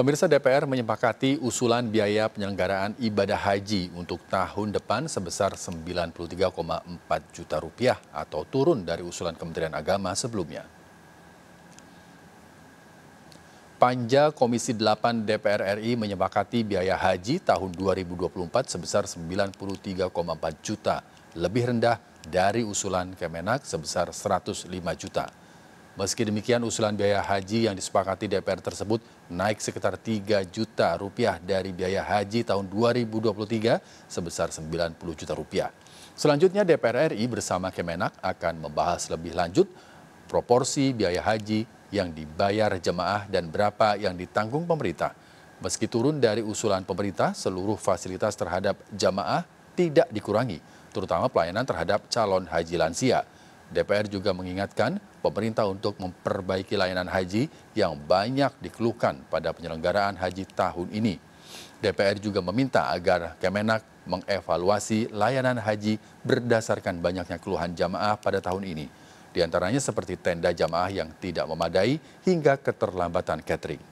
Pemirsa DPR menyepakati usulan biaya penyelenggaraan ibadah haji untuk tahun depan sebesar 93,4 juta rupiah atau turun dari usulan Kementerian Agama sebelumnya. Panja Komisi 8 DPR RI menyepakati biaya haji tahun 2024 sebesar 93,4 juta, lebih rendah dari usulan Kemenak sebesar 105 juta. Meski demikian, usulan biaya haji yang disepakati DPR tersebut naik sekitar 3 juta rupiah dari biaya haji tahun 2023 sebesar 90 juta rupiah. Selanjutnya DPR RI bersama Kemenak akan membahas lebih lanjut proporsi biaya haji yang dibayar jemaah dan berapa yang ditanggung pemerintah. Meski turun dari usulan pemerintah, seluruh fasilitas terhadap jemaah tidak dikurangi, terutama pelayanan terhadap calon haji lansia. DPR juga mengingatkan pemerintah untuk memperbaiki layanan haji yang banyak dikeluhkan pada penyelenggaraan haji tahun ini. DPR juga meminta agar Kemenak mengevaluasi layanan haji berdasarkan banyaknya keluhan jamaah pada tahun ini. Di antaranya seperti tenda jamaah yang tidak memadai hingga keterlambatan catering.